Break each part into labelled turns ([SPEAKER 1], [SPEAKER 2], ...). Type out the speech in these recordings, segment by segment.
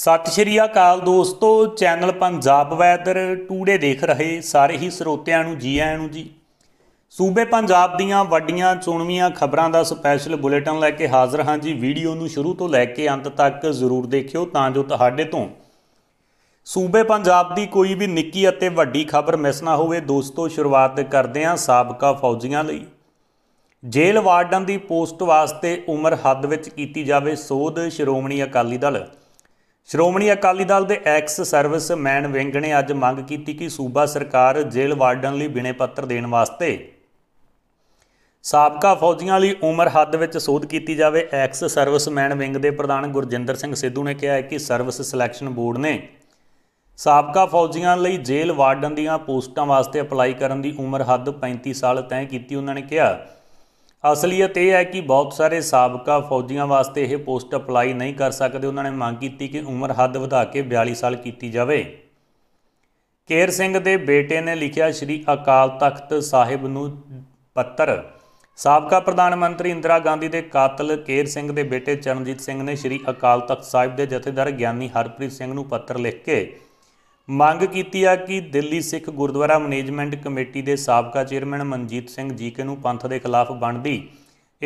[SPEAKER 1] ਸਤਿ ਸ਼੍ਰੀ ਅਕਾਲ ਦੋਸਤੋ channel Punjab weather today ਦੇਖ ਰਹੇ ਸਾਰੇ ਹੀ ਸਰੋਤਿਆਂ ਨੂੰ ਜੀ ਆਇਆਂ ਨੂੰ ਜੀ ਸੂਬੇ ਪੰਜਾਬ ਦੀਆਂ ਵੱਡੀਆਂ ਚੋਣਵੀਆਂ ਖਬਰਾਂ ਦਾ ਸਪੈਸ਼ਲ ਬੁਲੇਟਿਨ ਲੈ ਕੇ ਹਾਜ਼ਰ ਹਾਂ ਜੀ ਵੀਡੀਓ ਨੂੰ ਸ਼ੁਰੂ ਤੋਂ ਲੈ ਕੇ ਅੰਤ ਤੱਕ ਜ਼ਰੂਰ ਦੇਖਿਓ ਤਾਂ ਜੋ ਤੁਹਾਡੇ ਤੋਂ ਸੂਬੇ ਪੰਜਾਬ ਦੀ ਕੋਈ ਵੀ ਨਿੱਕੀ ਅਤੇ ਵੱਡੀ ਖਬਰ ਮਿਸ ਨਾ ਹੋਵੇ ਦੋਸਤੋ ਸ਼ੁਰੂਆਤ ਕਰਦੇ ਹਾਂ ਸਾਬਕਾ ਫੌਜੀਆਂ ਲਈ ਜੇਲ੍ਹ ਵਾਰਡਨ ਦੀ ਪੋਸਟ ਵਾਸਤੇ ਉਮਰ ਹੱਦ ਵਿੱਚ ਕੀਤੀ ਜਾਵੇ ਸੋਧ ਸ਼੍ਰੋਮਣੀ ਅਕਾਲੀ ਦਲ ਸ਼੍ਰੋਮਣੀ ਅਕਾਲੀ ਦਲ ਦੇ ਐਕਸ ਸਰਵਿਸ ਮੈਨ ਵਿੰਗ ਨੇ ਅੱਜ ਮੰਗ ਕੀਤੀ ਕਿ ਸੂਬਾ ਸਰਕਾਰ ਜੇਲ੍ਹ ਵਾਰਡਨ ਲਈ ਬਿਨੇ ਪੱਤਰ ਦੇਣ ਵਾਸਤੇ ਸਾਬਕਾ ਫੌਜੀਆਂ ਲਈ ਉਮਰ ਹੱਦ ਵਿੱਚ ਸੋਧ ਕੀਤੀ ਜਾਵੇ ਐਕਸ ਸਰਵਿਸਮੈਨ ਵਿੰਗ ਦੇ ਪ੍ਰਧਾਨ ਗੁਰਜਿੰਦਰ ਸਿੰਘ ਸਿੱਧੂ ਨੇ ਕਿਹਾ ਹੈ ਕਿ ਸਰਵਿਸ ਸਿਲੈਕਸ਼ਨ ਬੋਰਡ ਨੇ ਸਾਬਕਾ ਫੌਜੀਆਂ ਲਈ ਜੇਲ੍ਹ ਵਾਰਡਨ ਦੀਆਂ ਪੋਸਟਾਂ ਵਾਸਤੇ ਅਪਲਾਈ ਕਰਨ ਦੀ ਉਮਰ ਹੱਦ 35 ਸਾਲ ਤੈਅ ਕੀਤੀ ਉਹਨਾਂ ਨੇ ਕਿਹਾ ਅਸਲੀਅਤ ਇਹ ਹੈ ਕਿ ਬਹੁਤ ਸਾਰੇ ਸਾਬਕਾ ਫੌਜੀਆਂ ਵਾਸਤੇ ਇਹ ਪੋਸਟ ਅਪਲਾਈ ਨਹੀਂ ਕਰ ਸਕਦੇ ਉਹਨਾਂ ਨੇ ਮੰਗ ਕੀਤੀ ਕਿ ਉਮਰ ਹੱਦ ਵਧਾ ਕੇ 42 ਸਾਲ ਕੀਤੀ ਜਾਵੇ ਕੇਰ ਸਿੰਘ ਦੇ ਬੇਟੇ ਨੇ ਲਿਖਿਆ ਸ੍ਰੀ ਅਕਾਲ ਤਖਤ ਸਾਹਿਬ ਨੂੰ ਪੱਤਰ ਸਾਬਕਾ ਪ੍ਰਧਾਨ ਮੰਤਰੀ ਇੰਦਰਾ ਗਾਂਧੀ ਦੇ ਕਾਤਲ ਕੇਰ ਸਿੰਘ ਦੇ ਬੇਟੇ ਚਰਨਜੀਤ ਸਿੰਘ ਨੇ ਸ੍ਰੀ ਅਕਾਲ ਤਖਤ ਸਾਹਿਬ ਦੇ ਜਥੇਦਾਰ ਗਿਆਨੀ ਹਰਪ੍ਰੀਤ ਸਿੰਘ ਨੂੰ ਪੱਤਰ ਲਿਖ ਕੇ ਮੰਗ ਕੀਤੀ ਆ ਕਿ ਦਿੱਲੀ ਸਿੱਖ ਗੁਰਦੁਆਰਾ ਮੈਨੇਜਮੈਂਟ ਕਮੇਟੀ ਦੇ ਸਾਬਕਾ ਚੇਅਰਮੈਨ ਮਨਜੀਤ ਸਿੰਘ ਜੀਕੇ ਨੂੰ ਪੰਥ ਦੇ ਖਿਲਾਫ ਬਣਦੀ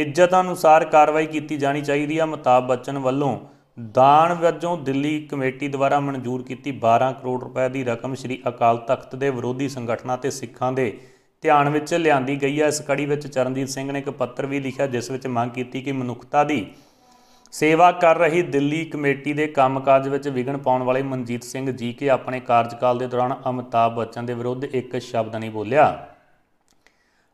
[SPEAKER 1] ਇੱਜ਼ਤ ਅਨੁਸਾਰ ਕਾਰਵਾਈ ਕੀਤੀ ਜਾਣੀ ਚਾਹੀਦੀ ਆ ਮਤਾਬ ਬਚਨ ਵੱਲੋਂ ਦਾਨ ਵਜੋਂ ਦਿੱਲੀ ਕਮੇਟੀ ਦੁਆਰਾ ਮਨਜ਼ੂਰ ਕੀਤੀ 12 ਕਰੋੜ ਰੁਪਏ ਦੀ ਰਕਮ ਸ੍ਰੀ ਅਕਾਲ ਤਖਤ ਦੇ ਵਿਰੋਧੀ ਸੰਗਠਨਾਂ ਤੇ ਸਿੱਖਾਂ ਦੇ ਧਿਆਨ ਵਿੱਚ ਲਿਆਂਦੀ ਗਈ ਹੈ ਇਸ ਕੜੀ ਵਿੱਚ ਚਰਨਜੀਤ ਸਿੰਘ ਨੇ ਇੱਕ ਪੱਤਰ ਵੀ ਲਿਖਿਆ ਜਿਸ ਵਿੱਚ ਮੰਗ ਕੀਤੀ ਕਿ ਮਨੁੱਖਤਾ ਦੀ ਸੇਵਾ ਕਰ ਰਹੀ ਦਿੱਲੀ ਕਮੇਟੀ ਦੇ ਕੰਮਕਾਜ ਵਿੱਚ ਵਿਘਨ ਪਾਉਣ ਵਾਲੇ ਮਨਜੀਤ ਸਿੰਘ ਜੀ ਕੇ ਆਪਣੇ ਕਾਰਜਕਾਲ ਦੇ ਦੌਰਾਨ ਅਮਿਤਾਭ ਬੱਚਨ ਦੇ ਵਿਰੁੱਧ ਇੱਕ ਸ਼ਬਦ ਨਹੀਂ ਬੋਲਿਆ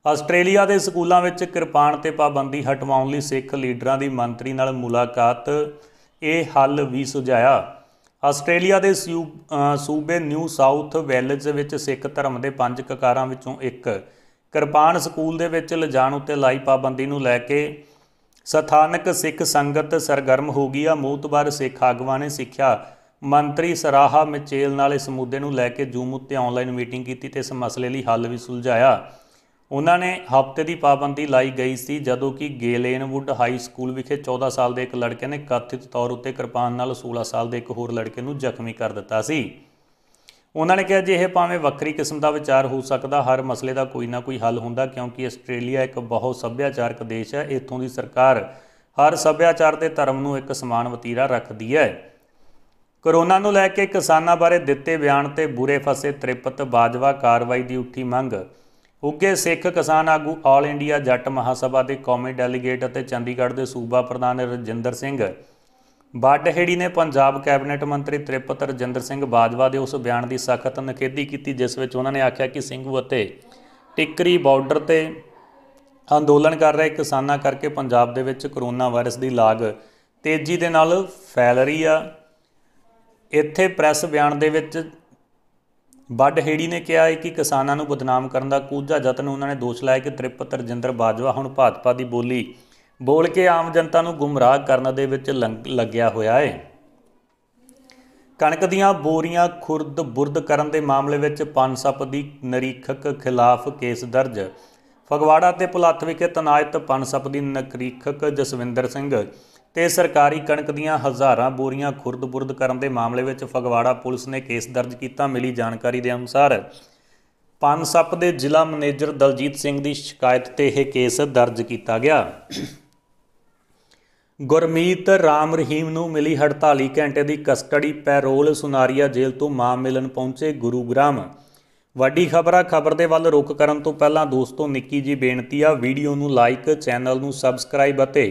[SPEAKER 1] ਆਸਟ੍ਰੇਲੀਆ ਦੇ ਸਕੂਲਾਂ ਵਿੱਚ ਕਿਰਪਾਨ ਤੇ ਪਾਬੰਦੀ ਹਟਵਾਉਣ ਲਈ ਸਿੱਖ ਲੀਡਰਾਂ ਦੀ ਮੰਤਰੀ ਨਾਲ ਮੁਲਾਕਾਤ ਇਹ ਹੱਲ ਵੀ ਸੁਝਾਇਆ ਆਸਟ੍ਰੇਲੀਆ ਦੇ ਸੂਬੇ ਨਿਊ ਸਾਊਥ ਵੈਲਜ਼ ਵਿੱਚ ਸਿੱਖ ਧਰਮ ਦੇ ਪੰਜ ਕਕਾਰਾਂ ਵਿੱਚੋਂ ਇੱਕ ਕਿਰਪਾਨ ਸਕੂਲ ਦੇ ਵਿੱਚ ਲਿਜਾਣ ਉੱਤੇ ਲਾਈ ਪਾਬੰਦੀ ਨੂੰ ਲੈ ਕੇ ਸਥਾਨਕ ਸਿੱਖ ਸੰਗਤ ਸਰਗਰਮ ਹੋ ਗਈ ਆ ਮੂਤਬਰ ਸਿੱਖ ਆਗੂਆਂ ਨੇ ਸਿੱਖਿਆ ਮੰਤਰੀ ਸਰਾਹਾ ਮਿਚੇਲ ਨਾਲ ਇਸ ਮੁੱਦੇ ਨੂੰ ਲੈ ਕੇ ਜ਼ੂਮ ਉੱਤੇ ਆਨਲਾਈਨ ਮੀਟਿੰਗ ਕੀਤੀ ਤੇ ਇਸ ਮਸਲੇ ਲਈ ਹੱਲ ਵੀ ਸੁਲਝਾਇਆ ਉਹਨਾਂ ਨੇ ਹਫ਼ਤੇ ਦੀ ਪਾਬੰਦੀ ਲਾਈ ਗਈ ਸੀ ਜਦੋਂ ਕਿ ਗੇਲੇਨਵੁੱਡ ਹਾਈ ਸਕੂਲ ਵਿਖੇ 14 ਸਾਲ ਦੇ ਇੱਕ ਲੜਕੇ ਨੇ ਕਥਿਤ ਤੌਰ ਉੱਤੇ ਕਿਰਪਾਨ ਨਾਲ 16 ਸਾਲ ਦੇ ਇੱਕ ਹੋਰ ਲੜਕੇ ਨੂੰ ਜ਼ਖਮੀ ਕਰ ਦਿੱਤਾ ਸੀ ਉਹਨਾਂ ਨੇ ਕਿਹਾ ਜੇ ਇਹ ਭਾਵੇਂ ਵੱਖਰੀ ਕਿਸਮ ਦਾ ਵਿਚਾਰ ਹੋ ਸਕਦਾ ਹਰ ਮਸਲੇ ਦਾ ਕੋਈ ਨਾ ਕੋਈ ਹੱਲ ਹੁੰਦਾ ਕਿਉਂਕਿ ਆਸਟ੍ਰੇਲੀਆ ਇੱਕ ਬਹੁਤ ਸੱਭਿਆਚਾਰਕ ਦੇਸ਼ ਹੈ ਇੱਥੋਂ ਦੀ ਸਰਕਾਰ ਹਰ ਸੱਭਿਆਚਾਰ ਤੇ ਧਰਮ ਨੂੰ ਇੱਕ ਸਮਾਨ ਵਤੀਰਾ ਰੱਖਦੀ ਹੈ ਕਰੋਨਾ ਨੂੰ ਲੈ ਕੇ ਕਿਸਾਨਾਂ ਬਾਰੇ ਦਿੱਤੇ ਬਿਆਨ ਤੇ ਬੁਰੇ ਫਸੇ ਤ੍ਰਿਪਤ ਬਾਜਵਾ ਕਾਰਵਾਈ ਦੀ ਉੱਠੀ ਮੰਗ ਉੱਗੇ ਸਿੱਖ ਕਿਸਾਨ ਆਗੂ ਆਲ ਇੰਡੀਆ ਜੱਟ ਮਹਾਸਭਾ ਦੇ ਕੌਮੀ ਡੈਲੀਗੇਟ ਅਤੇ ਚੰਡੀਗੜ੍ਹ ਦੇ ਸੂਬਾ ਪ੍ਰਧਾਨ ਰਜਿੰਦਰ ਸਿੰਘ ਬਾਡਹੇੜੀ ਨੇ ਪੰਜਾਬ ਕੈਬਨਿਟ ਮੰਤਰੀ ਤ੍ਰਿਪਤ ਰਜਿੰਦਰ ਸਿੰਘ ਬਾਜਵਾ ਦੇ ਉਸ ਬਿਆਨ ਦੀ ਸਖਤ ਨਿਖੇਧੀ ਕੀਤੀ ਜਿਸ ਵਿੱਚ ਉਹਨਾਂ ਨੇ ਆਖਿਆ ਕਿ ਸਿੰਘੂ ਅਤੇ ਟਿੱਕਰੀ ਬਾਰਡਰ ਤੇ ਅੰਦੋਲਨ ਕਰ ਰਹੇ ਕਿਸਾਨਾਂ ਕਰਕੇ ਪੰਜਾਬ ਦੇ ਵਿੱਚ ਕਰੋਨਾ ਵਾਇਰਸ ਦੀ ਲਾਗ ਤੇਜ਼ੀ ਦੇ ਨਾਲ ਫੈਲ ਰਹੀ ਆ ਇੱਥੇ ਪ੍ਰੈਸ ਬਿਆਨ ਦੇ ਵਿੱਚ ਬੱਡ ਨੇ ਕਿਹਾ ਕਿ ਕਿਸਾਨਾਂ ਨੂੰ ਬਦਨਾਮ ਕਰਨ ਦਾ ਕੂਝਾ ਯਤਨ ਉਹਨਾਂ ਨੇ ਦੋਸ਼ ਲਾਇਆ ਕਿ ਤ੍ਰਿਪਤ ਰਜਿੰਦਰ ਬਾਜਵਾ ਹੁਣ ਭਾਜਪਾ ਦੀ ਬੋਲੀ ਬੋਲ ਕੇ ਆਮ ਜਨਤਾ ਨੂੰ ਗੁੰਮਰਾਹ ਕਰਨ ਦੇ ਵਿੱਚ ਲੱਗਿਆ ਹੋਇਆ ਹੈ ਕਣਕ ਦੀਆਂ ਬੋਰੀਆਂ ਖੁਰਦ ਬੁਰਦ ਕਰਨ ਦੇ ਮਾਮਲੇ ਵਿੱਚ ਪਨਸਪ ਦੀ ਨਰੀਖਕ ਖਿਲਾਫ ਕੇਸ ਦਰਜ ਫਗਵਾੜਾ ਤੇ ਪੁਲੱਥ ਵਿਖੇ ਤਨਾਇਤ ਪਨਸਪ ਦੀ ਨਰੀਖਕ ਜਸਵਿੰਦਰ ਸਿੰਘ ਤੇ ਸਰਕਾਰੀ ਕਣਕ ਦੀਆਂ ਹਜ਼ਾਰਾਂ ਬੋਰੀਆਂ ਖੁਰਦ ਬੁਰਦ ਕਰਨ ਦੇ ਮਾਮਲੇ ਵਿੱਚ ਫਗਵਾੜਾ ਪੁਲਿਸ ਨੇ ਕੇਸ ਦਰਜ ਕੀਤਾ ਮਿਲੀ ਜਾਣਕਾਰੀ ਦੇ ਅਨੁਸਾਰ ਪਨਸਪ ਦੇ ਜ਼ਿਲ੍ਹਾ ਮੈਨੇਜਰ ਦਲਜੀਤ ਸਿੰਘ ਦੀ ਸ਼ਿਕਾਇਤ ਤੇ ਇਹ ਕੇਸ ਦਰਜ ਕੀਤਾ ਗਿਆ ਗੁਰਮੀਤ ਰਾਮ ਰਹੀਮ ਨੂੰ ਮਿਲੀ 48 ਘੰਟੇ ਦੀ ਕਸਟਡੀ ਪੈਰੋਲ ਸੁਨਾਰੀਆ ਜੇਲ੍ਹ ਤੋਂ ਮਾਂ ਮਿਲਣ ਪਹੁੰਚੇ ਗੁਰੂਗ੍ਰਾਮ ਵੱਡੀ ਖਬਰਾਂ ਖਬਰ ਦੇ ਵੱਲ ਰੁਕ ਕਰਨ ਤੋਂ ਪਹਿਲਾਂ ਦੋਸਤੋ ਨਿੱਕੀ ਜੀ ਬੇਨਤੀ ਆ ਵੀਡੀਓ ਨੂੰ ਲਾਈਕ ਚੈਨਲ ਨੂੰ ਸਬਸਕ੍ਰਾਈਬ ਅਤੇ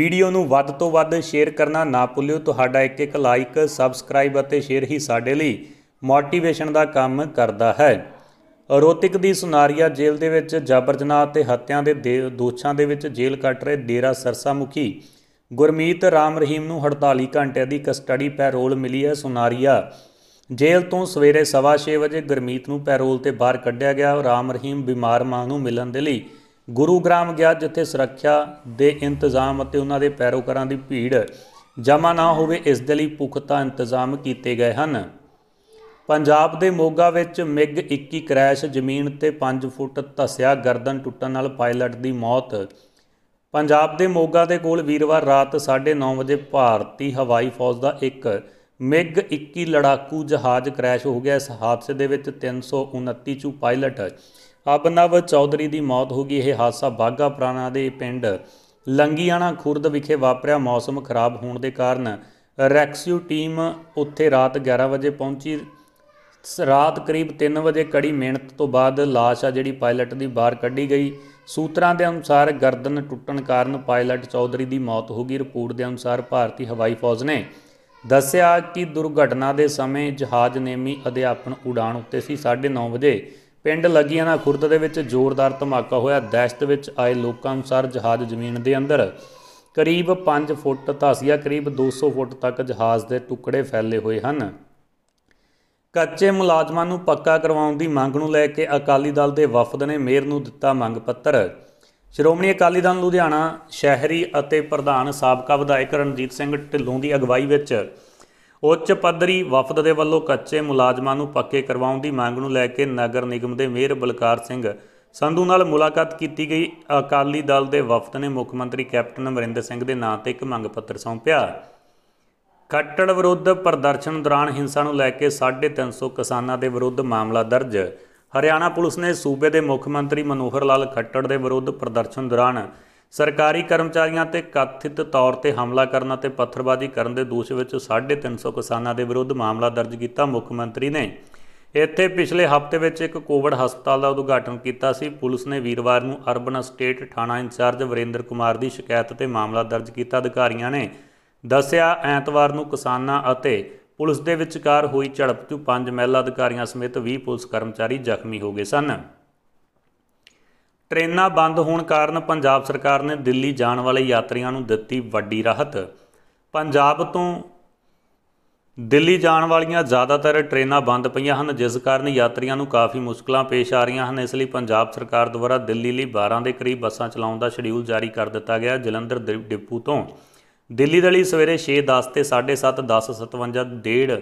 [SPEAKER 1] ਵੀਡੀਓ ਨੂੰ ਵੱਧ ਤੋਂ ਵੱਧ ਸ਼ੇਅਰ ਕਰਨਾ ਨਾ ਭੁੱਲਿਓ ਤੁਹਾਡਾ ਇੱਕ ਇੱਕ ਲਾਈਕ ਸਬਸਕ੍ਰਾਈਬ ਅਤੇ ਸ਼ੇਅਰ ਹੀ ਸਾਡੇ ਲਈ ਮੋਟੀਵੇਸ਼ਨ ਦਾ ਕੰਮ ਕਰਦਾ ਹੈ ਰੋਤਿਕ ਦੀ ਸੁਨਾਰੀਆ ਜੇਲ੍ਹ ਦੇ ਵਿੱਚ ਜਬਰ ਜਨਾਹ ਅਤੇ ਹੱਤਿਆ ਦੇ ਦੋਸ਼ਾਂ ਦੇ ਵਿੱਚ ਜੇਲ੍ਹ ਕੱਟ ਰਹੇ ਡੇਰਾ ਸਰਸਾ ਮੁਖੀ ਗੁਰਮੀਤ ਰਾਮ ਰਹੀਮ ਨੂੰ 48 ਘੰਟੇ ਦੀ ਕਸਟਡੀ ਪੈਰੋਲ ਮਿਲੀ ਹੈ ਸੁਨਾਰੀਆ ਜੇਲ੍ਹ ਤੋਂ ਸਵੇਰੇ 6:30 ਵਜੇ ਗੁਰਮੀਤ ਨੂੰ ਪੈਰੋਲ ਤੇ ਬਾਹਰ ਕੱਢਿਆ ਗਿਆ ਰਾਮ ਰਹੀਮ ਬਿਮਾਰ ਮਾਂ ਨੂੰ ਮਿਲਣ ਦੇ ਲਈ ਗੁਰੂਗ੍ਰਾਮ ਗਿਆ ਜਿੱਥੇ ਸੁਰੱਖਿਆ ਦੇ ਇੰਤਜ਼ਾਮ ਅਤੇ ਉਹਨਾਂ ਦੇ ਪੈਰੋਕਾਰਾਂ ਦੀ ਭੀੜ ਜਮਾ ਨਾ ਹੋਵੇ ਇਸ ਦੇ ਲਈ ਪੁਖਤਾ ਇੰਤਜ਼ਾਮ ਕੀਤੇ ਗਏ ਹਨ ਪੰਜਾਬ ਦੇ ਮੋਗਾ ਵਿੱਚ ਮਿਗ 21 ਕ੍ਰੈਸ਼ ਜ਼ਮੀਨ ਤੇ 5 ਫੁੱਟ ਧਸਿਆ ਗਰਦਨ ਟੁੱਟਣ ਨਾਲ ਪਾਇਲਟ ਦੀ ਮੌਤ ਪੰਜਾਬ ਦੇ ਮੋਗਾ ਦੇ ਕੋਲ ਵੀਰਵਾਰ ਰਾਤ 9:30 ਵਜੇ ਭਾਰਤੀ ਹਵਾਈ ਫੌਜ ਦਾ ਇੱਕ ਮਿਗ 21 ਲੜਾਕੂ ਜਹਾਜ਼ ਕ੍ਰੈਸ਼ ਹੋ ਗਿਆ ਇਸ ਹਾਦਸੇ ਦੇ ਵਿੱਚ 329 ਚੂ ਪਾਇਲਟ ਅਬਨਵ ਚੌਧਰੀ ਦੀ ਮੌਤ ਹੋ ਗਈ ਇਹ ਹਾਦਸਾ ਬਾਗਾ ਪ੍ਰਾਣਾ ਦੇ ਪਿੰਡ ਲੰਗੀਆਣਾ ਖੁਰਦ ਵਿਖੇ ਵਾਪਰਿਆ ਮੌਸਮ ਖਰਾਬ ਹੋਣ ਦੇ ਕਾਰਨ ਰੈਕਸਿਊ ਟੀਮ ਉੱਥੇ ਰਾਤ 11 ਵਜੇ ਪਹੁੰਚੀ ਰਾਤ ਕਰੀਬ 3 ਵਜੇ ਕੜੀ ਮਿਹਨਤ ਤੋਂ ਬਾਅਦ ਲਾਸ਼ ਆ ਜਿਹੜੀ ਪਾਇਲਟ ਦੀ ਬਾਹਰ ਕੱਢੀ ਗਈ ਸੂਤਰਾਂ ਦੇ ਅਨੁਸਾਰ ਗਰਦਨ ਟੁੱਟਣ ਕਾਰਨ ਪਾਇਲਟ ਚੌਧਰੀ ਦੀ ਮੌਤ ਹੋ ਗਈ ਰਿਪੋਰਟ ਦੇ ਅਨੁਸਾਰ ਭਾਰਤੀ ਹਵਾਈ ਫੌਜ ਨੇ ਦੱਸਿਆ ਕਿ ਦੁਰਘਟਨਾ ਦੇ ਸਮੇਂ ਜਹਾਜ਼ ਨੇਮੀ ਅਧਿਆਪਨ ਉਡਾਣ ਉੱਤੇ ਸੀ 9:30 ਵਜੇ ਪਿੰਡ ਨਾ ਖੁਰਦ ਦੇ ਵਿੱਚ ਜ਼ੋਰਦਾਰ ਧਮਾਕਾ ਹੋਇਆ ਦਹਿਸ਼ਤ ਵਿੱਚ ਆਏ ਲੋਕਾਂ ਅਨੁਸਾਰ ਜਹਾਜ਼ ਜ਼ਮੀਨ ਦੇ ਅੰਦਰ ਕਰੀਬ 5 ਫੁੱਟ ਤਾਸੀਆ ਕਰੀਬ 200 ਫੁੱਟ ਤੱਕ ਜਹਾਜ਼ ਦੇ ਟੁਕੜੇ ਫੈਲੇ ਹੋਏ ਹਨ ਕੱਚੇ ਮੁਲਾਜ਼ਮਾਂ ਨੂੰ ਪੱਕਾ ਕਰਵਾਉਣ ਦੀ ਮੰਗ ਨੂੰ ਲੈ ਕੇ ਅਕਾਲੀ ਦਲ ਦੇ ਵਫਦ ਨੇ ਮੇਅਰ ਨੂੰ ਦਿੱਤਾ ਮੰਗ ਪੱਤਰ ਸ਼੍ਰੋਮਣੀ ਅਕਾਲੀ ਦਲ ਲੁਧਿਆਣਾ ਸ਼ਹਿਰੀ ਅਤੇ ਪ੍ਰਧਾਨ ਸਾਬਕਾ ਵਿਧਾਇਕ ਰਣਜੀਤ ਸਿੰਘ ਢਿੱਲੋਂ ਦੀ ਅਗਵਾਈ ਵਿੱਚ ਉੱਚ ਪੱਧਰੀ ਵਫਦ ਦੇ ਵੱਲੋਂ ਕੱਚੇ ਮੁਲਾਜ਼ਮਾਂ ਨੂੰ ਪੱਕੇ ਕਰਵਾਉਣ ਦੀ ਮੰਗ ਨੂੰ ਲੈ ਕੇ ਨਗਰ ਨਿਗਮ ਦੇ ਮੇਅਰ ਬਲਕਾਰ ਸਿੰਘ ਸੰਧੂ ਨਾਲ ਮੁਲਾਕਾਤ ਕੀਤੀ ਗਈ ਅਕਾਲੀ ਦਲ ਦੇ ਵਫਦ ਨੇ ਮੁੱਖ ਮੰਤਰੀ ਕੈਪਟਨ ਅਮਰਿੰਦਰ ਸਿੰਘ ਦੇ ਨਾਂ ਤੇ ਇੱਕ ਮੰਗ ਪੱਤਰ ਸੌਂਪਿਆ ਕੱਟੜ ਵਿਰੁੱਧ ਪ੍ਰਦਰਸ਼ਨ ਦੌਰਾਨ ਹਿੰਸਾ ਨੂੰ ਲੈ ਕੇ 350 ਕਿਸਾਨਾਂ ਦੇ ਵਿਰੁੱਧ ਮਾਮਲਾ ਦਰਜ ਹਰਿਆਣਾ ਪੁਲਿਸ ਨੇ ਸੂਬੇ ਦੇ ਮੁੱਖ ਮੰਤਰੀ ਮਨੋਹਰ ਲਾਲ ਖੱਟੜ ਦੇ ਵਿਰੁੱਧ ਪ੍ਰਦਰਸ਼ਨ ਦੌਰਾਨ ਸਰਕਾਰੀ ਕਰਮਚਾਰੀਆਂ ਤੇ ਕਥਿਤ ਤੌਰ ਤੇ ਹਮਲਾ ਕਰਨ ਅਤੇ ਪੱਥਰਬਾਜ਼ੀ ਕਰਨ ਦੇ ਦੋਸ਼ ਵਿੱਚ 350 ਕਿਸਾਨਾਂ ਦੇ ਵਿਰੁੱਧ ਮਾਮਲਾ ਦਰਜ ਕੀਤਾ ਮੁੱਖ ਮੰਤਰੀ ਨੇ ਇੱਥੇ ਪਿਛਲੇ ਹਫ਼ਤੇ ਵਿੱਚ ਇੱਕ ਕੋਵਿਡ ਹਸਪਤਾਲ ਦਾ ਉਦਘਾਟਨ ਕੀਤਾ ਸੀ ਪੁਲਿਸ ਨੇ ਵੀਰਵਾਰ ਨੂੰ ਅਰਬਨ ਸਟੇਟ ਥਾਣਾ ਇੰਚਾਰਜ ਵਰਿੰਦਰ ਕੁਮਾਰ ਦੀ ਸ਼ਿਕਾਇਤ ਤੇ ਮਾਮਲਾ ਦਰਜ ਕੀਤਾ ਅਧਿਕਾਰੀਆਂ ਨੇ ਦੱਸਿਆ ਐਤਵਾਰ ਨੂੰ ਕਿਸਾਨਾਂ ਅਤੇ ਪੁਲਿਸ ਦੇ ਵਿਚਕਾਰ ਹੋਈ ਝੜਪ 'ਚ ਪੰਜ ਮਹਿਲਾ ਅਧਿਕਾਰੀਆਂ ਸਮੇਤ 20 ਪੁਲਿਸ ਕਰਮਚਾਰੀ ਜ਼ਖਮੀ ਹੋ ਗਏ ਸਨ ਟ੍ਰੇਨਾਂ ਬੰਦ ਹੋਣ ਕਾਰਨ ਪੰਜਾਬ ਸਰਕਾਰ ਨੇ ਦਿੱਲੀ ਜਾਣ ਵਾਲੇ ਯਾਤਰੀਆਂ ਨੂੰ ਦਿੱਤੀ ਵੱਡੀ ਰਾਹਤ ਪੰਜਾਬ ਤੋਂ ਦਿੱਲੀ ਜਾਣ ਵਾਲੀਆਂ ਜ਼ਿਆਦਾਤਰ ਟ੍ਰੇਨਾਂ ਬੰਦ ਪਈਆਂ ਹਨ ਜਿਸ ਕਾਰਨ ਯਾਤਰੀਆਂ ਨੂੰ ਕਾਫੀ ਮੁਸ਼ਕਲਾਂ ਪੇਸ਼ ਆ ਰਹੀਆਂ ਹਨ ਇਸ ਲਈ ਪੰਜਾਬ ਸਰਕਾਰ ਦੁਆਰਾ ਦਿੱਲੀ ਲਈ 12 ਦੇ ਕਰੀਬ ਬੱਸਾਂ ਚਲਾਉਣ ਦਾ ਸ਼ਡਿਊਲ ਜਾਰੀ ਕਰ ਦਿੱਤਾ ਗਿਆ ਜਲੰਧਰ ਡਿਪੂ ਤੋਂ ਦਿੱਲੀ ਦੇ ਲਈ ਸਵੇਰੇ 6:10 ਤੇ 7:30 10:57 ਡੇਢ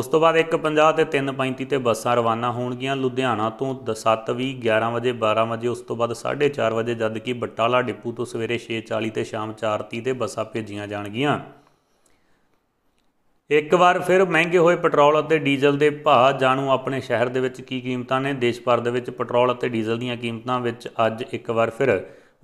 [SPEAKER 1] ਉਸ ਤੋਂ ਬਾਅਦ 1:50 ਤੇ 3:35 ਤੇ ਬੱਸਾਂ ਰਵਾਨਾ ਹੋਣਗੀਆਂ ਲੁਧਿਆਣਾ ਤੋਂ 7:20 11 ਵਜੇ 12 ਵਜੇ ਉਸ ਤੋਂ ਬਾਅਦ 4:30 ਵਜੇ ਜਦ ਕਿ ਬਟਾਲਾ ਡਿਪੂ ਤੋਂ ਸਵੇਰੇ 6:40 ਤੇ ਸ਼ਾਮ 4:30 ਤੇ ਬੱਸਾਂ ਭੇਜੀਆਂ ਜਾਣਗੀਆਂ ਇੱਕ ਵਾਰ ਫਿਰ ਮਹਿੰਗੇ ਹੋਏ ਪੈਟਰੋਲ ਅਤੇ ਡੀਜ਼ਲ ਦੇ ਭਾਅ ਜਾਣੂ ਆਪਣੇ ਸ਼ਹਿਰ ਦੇ ਵਿੱਚ ਕੀ ਕੀਮਤਾਂ ਨੇ ਦੇਸ਼ ਭਰ ਦੇ ਵਿੱਚ ਪੈਟਰੋਲ ਅਤੇ ਡੀਜ਼ਲ ਦੀਆਂ ਕੀਮਤਾਂ ਵਿੱਚ ਅੱਜ ਇੱਕ ਵਾਰ ਫਿਰ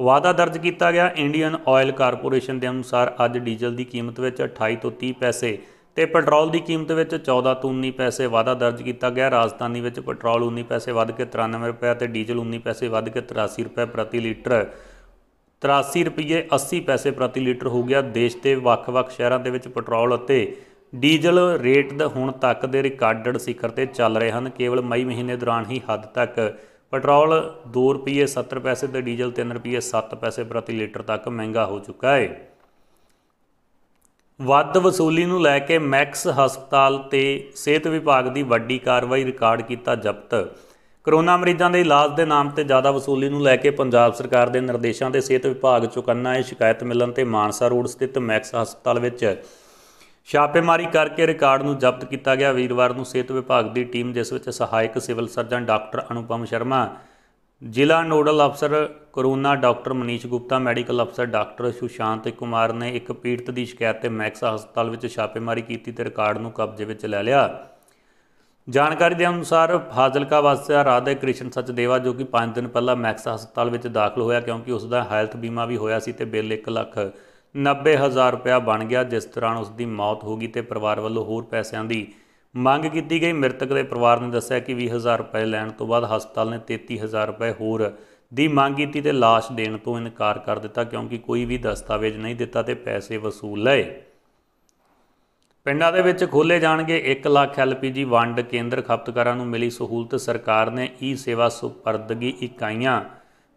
[SPEAKER 1] ਵਾਅਦਾ ਦਰਜ ਕੀਤਾ ਗਿਆ ਇੰਡੀਅਨ ਆਇਲ ਕਾਰਪੋਰੇਸ਼ਨ ਦੇ ਅਨੁਸਾਰ ਅੱਜ ਡੀਜ਼ਲ ਦੀ ਕੀਮਤ ਵਿੱਚ 28 ਤੋਂ 30 ਪੈਸੇ ਤੇ ਪੈਟਰੋਲ ਦੀ ਕੀਮਤ ਵਿੱਚ 14 ਤੋਂ 19 ਪੈਸੇ ਵਾਅਦਾ ਦਰਜ ਕੀਤਾ ਗਿਆ ਰਾਜਸਥਾਨੀ ਵਿੱਚ ਪੈਟਰੋਲ 19 ਪੈਸੇ ਵੱਧ ਕੇ 93 ਰੁਪਏ ਤੇ ਡੀਜ਼ਲ 19 ਪੈਸੇ ਵੱਧ ਕੇ 83 ਰੁਪਏ ਪ੍ਰਤੀ ਲੀਟਰ 83 ਰੁਪਏ 80 ਪੈਸੇ ਪ੍ਰਤੀ ਲੀਟਰ ਹੋ ਗਿਆ ਦੇਸ਼ ਦੇ ਵੱਖ-ਵੱਖ ਸ਼ਹਿਰਾਂ ਦੇ ਵਿੱਚ ਪੈਟਰੋਲ ਅਤੇ ਡੀਜ਼ਲ ਰੇਟ ਦਾ ਹੁਣ ਤੱਕ ਦੇ ਰਿਕਾਰਡਡ ਸਿਖਰ ਤੇ ਚੱਲ ਰਹੇ ਹਨ ਕੇਵਲ ਮਈ ਮਹੀਨੇ ਦੌਰਾਨ ਹੀ ਹੱਦ ਤੱਕ ਪੈਟਰੋਲ 2 ਰੁਪਏ 70 ਪੈਸੇ ਤੇ ਡੀਜ਼ਲ 3 ਰੁਪਏ 7 ਪੈਸੇ ਪ੍ਰਤੀ ਲੀਟਰ ਤੱਕ ਮਹਿੰਗਾ ਹੋ ਚੁੱਕਾ ਹੈ ਵੱਧ ਵਸੂਲੀ ਨੂੰ ਲੈ ਕੇ ਮੈਕਸ ਹਸਪਤਾਲ ਤੇ ਸਿਹਤ ਵਿਭਾਗ ਦੀ ਵੱਡੀ ਕਾਰਵਾਈ ਰਿਕਾਰਡ ਕੀਤਾ ਜ਼ਬਤ ਕਰੋਨਾ ਮਰੀਜ਼ਾਂ ਦੇ ਇਲਾਜ ਦੇ ਨਾਮ ਤੇ ਜ਼ਿਆਦਾ ਵਸੂਲੀ ਨੂੰ ਲੈ ਕੇ ਪੰਜਾਬ ਸਰਕਾਰ ਦੇ ਨਿਰਦੇਸ਼ਾਂ ਤੇ ਸਿਹਤ ਵਿਭਾਗ ਚੁਕੰਨਾ ਇਹ ਸ਼ਿਕਾਇਤ ਮਿਲਣ ਤੇ ਮਾਨਸਾ ਰੋਡ ਸਥਿਤ ਮੈਕਸ ਹਸਪਤਾਲ ਵਿੱਚ ਛਾਪੇਮਾਰੀ ਕਰਕੇ ਰਿਕਾਰਡ ਨੂੰ ਜ਼ਬਤ ਕੀਤਾ ਗਿਆ ਵੀਰਵਾਰ ਨੂੰ ਸਿਹਤ ਵਿਭਾਗ ਦੀ ਟੀਮ ਜਿਸ ਵਿੱਚ ਸਹਾਇਕ civil surgeon doctor Anupam Sharma ਜ਼ਿਲ੍ਹਾ ਨੋਡਲ ਅਫਸਰ corona doctor Manish Gupta medical ਅਫਸਰ ਡਾਕਟਰ ਸੁਸ਼ਾਂਤ ਕੁਮਾਰ ਨੇ ਇੱਕ ਪੀੜਤ ਦੀ ਸ਼ਿਕਾਇਤ ਤੇ ਮੈਕਸ ਹਸਪਤਾਲ ਵਿੱਚ ਛਾਪੇਮਾਰੀ ਕੀਤੀ ਤੇ ਰਿਕਾਰਡ ਨੂੰ ਕਬਜ਼ੇ ਵਿੱਚ ਲੈ ਲਿਆ ਜਾਣਕਾਰੀ ਦੇ ਅਨੁਸਾਰ ਫਾਜ਼ਿਲਕਾ ਵਾਸਿਆ ਰਾਧੇ ਕ੍ਰਿਸ਼ਨ ਸਚਦੇਵਾ ਜੋ ਕਿ 5 ਦਿਨ ਪਹਿਲਾਂ ਮੈਕਸ ਹਸਪਤਾਲ ਵਿੱਚ ਦਾਖਲ ਹੋਇਆ ਕਿਉਂਕਿ ਉਸ ਦਾ ਹੈਲਥ ਬੀਮਾ ਵੀ ਹੋਇਆ ਸੀ ਤੇ ਬਿੱਲ 1 ਲੱਖ 90000 ਰੁਪਇਆ ਬਣ ਗਿਆ ਜਿਸ ਤਰ੍ਹਾਂ ਉਸ ਦੀ ਮੌਤ ਹੋ ਗਈ ਤੇ ਪਰਿਵਾਰ ਵੱਲੋਂ ਹੋਰ ਪੈਸਿਆਂ ਦੀ ਮੰਗ ਕੀਤੀ ਗਈ ਮ੍ਰਿਤਕ ਦੇ ਪਰਿਵਾਰ ਨੇ ਦੱਸਿਆ ਕਿ 20000 ਰੁਪਏ ਲੈਣ ਤੋਂ ਬਾਅਦ ਹਸਪਤਾਲ ਨੇ 33000 ਰੁਪਏ ਹੋਰ ਦੀ ਮੰਗ ਕੀਤੀ ਤੇ লাশ ਦੇਣ ਤੋਂ ਇਨਕਾਰ ਕਰ ਦਿੱਤਾ ਕਿਉਂਕਿ ਕੋਈ ਵੀ ਦਸਤਾਵੇਜ਼ ਨਹੀਂ ਦਿੱਤਾ ਤੇ ਪੈਸੇ ਵਸੂਲ ਲਏ ਪਿੰਡਾਂ ਦੇ ਵਿੱਚ ਖੋਲੇ ਜਾਣਗੇ 1 ਲੱਖ ਐਲਪੀਜੀ ਵੰਡ ਕੇਂਦਰ ਖਪਤਕਾਰਾਂ ਨੂੰ ਮਿਲੀ ਸਹੂਲਤ ਸਰਕਾਰ ਨੇ ਈ ਸੇਵਾ ਸੁਪਰਦਗੀ ਇਕਾਈਆਂ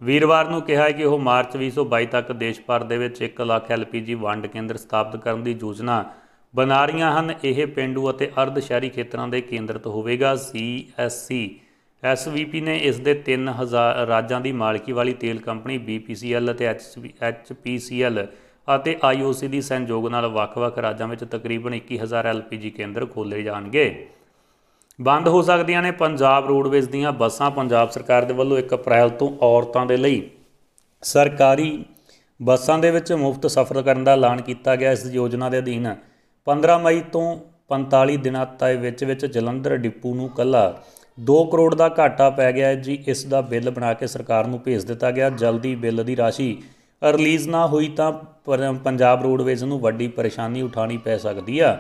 [SPEAKER 1] ਵੀਰਵਾਰ ਨੂੰ ਕਿਹਾ ਹੈ ਕਿ ਉਹ ਮਾਰਚ 2022 ਤੱਕ ਦੇਸ਼ ਭਰ ਦੇ ਵਿੱਚ 1 ਲੱਖ ਐਲਪੀਜੀ ਵੰਡ ਕੇਂਦਰ ਸਥਾਪਿਤ ਕਰਨ ਦੀ ਯੋਜਨਾ ਬਣਾ ਰਹੀਆਂ ਹਨ ਇਹ ਪਿੰਡੂ ਅਤੇ ਅਰਧ ਸ਼ਹਿਰੀ ਖੇਤਰਾਂ ਦੇ ਕੇਂਦਰਿਤ ਹੋਵੇਗਾ ਸੀਐਸਸੀ ਐਸਵੀਪੀ ਨੇ ਇਸ ਦੇ 3000 ਰਾਜਾਂ ਦੀ ਮਾਲਕੀ ਵਾਲੀ ਤੇਲ ਕੰਪਨੀ ਬੀਪੀਸੀਐਲ ਅਤੇ ਐਚਪੀਸੀਐਲ ਅਤੇ ਆਈਓਸੀ ਦੀ ਸਹਿਯੋਗ ਨਾਲ ਵੱਖ-ਵੱਖ ਰਾਜਾਂ ਵਿੱਚ ਤਕਰੀਬਨ 21000 ਐਲਪੀਜੀ ਕੇਂਦਰ ਖੋਲ੍ਹੇ ਜਾਣਗੇ ਬੰਦ ਹੋ ਸਕਦੀਆਂ ਨੇ ਪੰਜਾਬ ਰੋਡਵੇਜ਼ ਦੀਆਂ ਬੱਸਾਂ ਪੰਜਾਬ ਸਰਕਾਰ ਦੇ ਵੱਲੋਂ 1 ਅਪ੍ਰੈਲ ਤੋਂ ਔਰਤਾਂ ਦੇ ਲਈ ਸਰਕਾਰੀ ਬੱਸਾਂ ਦੇ ਵਿੱਚ ਮੁਫਤ ਸਫ਼ਰ ਕਰਨ ਦਾ ਐਲਾਨ ਕੀਤਾ ਗਿਆ ਇਸ ਯੋਜਨਾ ਦੇ ਅਧੀਨ 15 ਮਈ ਤੋਂ 45 ਦਿਨਾਂ ਤੱਕ ਵਿੱਚ ਵਿੱਚ ਜਲੰਧਰ ਡਿਪੂ ਨੂੰ ਕੱਲਾ 2 ਕਰੋੜ ਦਾ ਘਾਟਾ ਪੈ ਗਿਆ ਹੈ ਜੀ ਇਸ ਦਾ ਬਿੱਲ ਬਣਾ ਕੇ ਸਰਕਾਰ ਨੂੰ ਭੇਜ ਦਿੱਤਾ ਗਿਆ ਜਲਦੀ ਬਿੱਲ ਦੀ ਰਾਸ਼ੀ ਰਿਲੀਜ਼ ਨਾ ਹੋਈ ਤਾਂ ਪੰਜਾਬ ਰੋਡਵੇਜ਼ ਨੂੰ ਵੱਡੀ ਪਰੇਸ਼ਾਨੀ ਉਠਾਣੀ ਪੈ ਸਕਦੀ ਆ